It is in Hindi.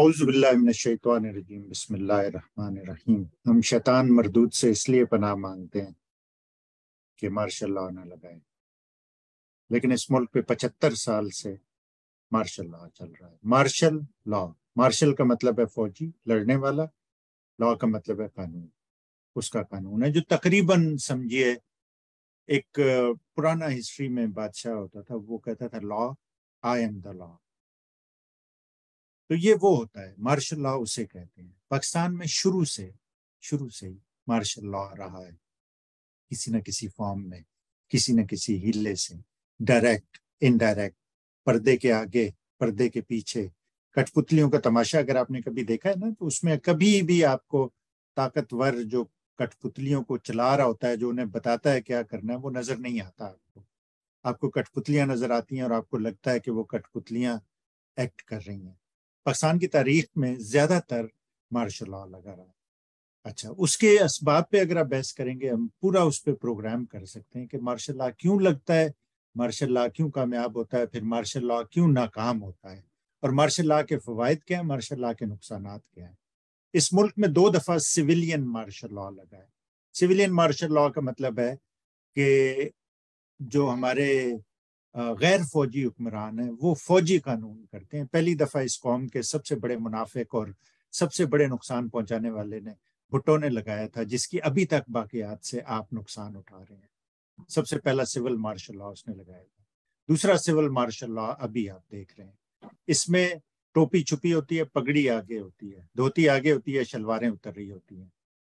अज़बिल्लिनशैतरजीम बसमीम हम शैतान मरदूद से इसलिए पनाह मांगते हैं कि मार्शल लॉ ना लगाए लेकिन इस मुल्क पे पचहत्तर साल से मार्शल लॉ चल रहा है मार्शल लॉ मार्शल का मतलब है फौजी लड़ने वाला लॉ का मतलब है कानून उसका कानून है जो तकरीबन समझिए एक पुराना हिस्ट्री में बादशाह होता था वो कहता था law I am the law तो ये वो होता है मार्शल लॉ उसे कहते हैं पाकिस्तान में शुरू से शुरू से ही मार्शल लॉ रहा है किसी न किसी फॉर्म में किसी न किसी हिले से डायरेक्ट इनडायरेक्ट पर्दे के आगे पर्दे के पीछे कठपुतलियों का तमाशा अगर आपने कभी देखा है ना तो उसमें कभी भी आपको ताकतवर जो कठपुतलियों को चला रहा होता है जो उन्हें बताता है क्या करना है वो नजर नहीं आता आपको आपको कठपुतलियां नजर आती हैं और आपको लगता है कि वो कठपुतलियां एक्ट कर रही हैं पाकिस्तान की तारीख में ज्यादातर मार्शल लॉ लगा रहा है अच्छा उसके इसबाब पे अगर आप बहस करेंगे हम पूरा उस पर प्रोग्राम कर सकते हैं कि मार्शल लॉ क्यों लगता है मार्शल लॉ क्यों कामयाब होता है फिर मार्शल लॉ क्यों नाकाम होता है और मार्शल लॉ के फवायद क्या है मार्शल लॉ के नुकसान क्या है इस मुल्क में दो दफ़ा सिविलियन मार्शल लॉ लगा है सिविलियन मार्शल लॉ का मतलब है कि जो हमारे गैर फौजी हुक्मरान हैं वो फौजी कानून करते हैं पहली दफ़ा इस कौम के सबसे बड़े मुनाफिक और सबसे बड़े नुकसान पहुंचाने वाले ने भुट्टो ने लगाया था जिसकी अभी तक बाकियात से आप नुकसान उठा रहे हैं सबसे पहला सिविल मार्शल लॉ उसने लगाया था दूसरा सिविल मार्शल लॉ अभी आप देख रहे हैं इसमें टोपी छुपी होती है पगड़ी आगे होती है धोती आगे होती है शलवारें उतर रही होती हैं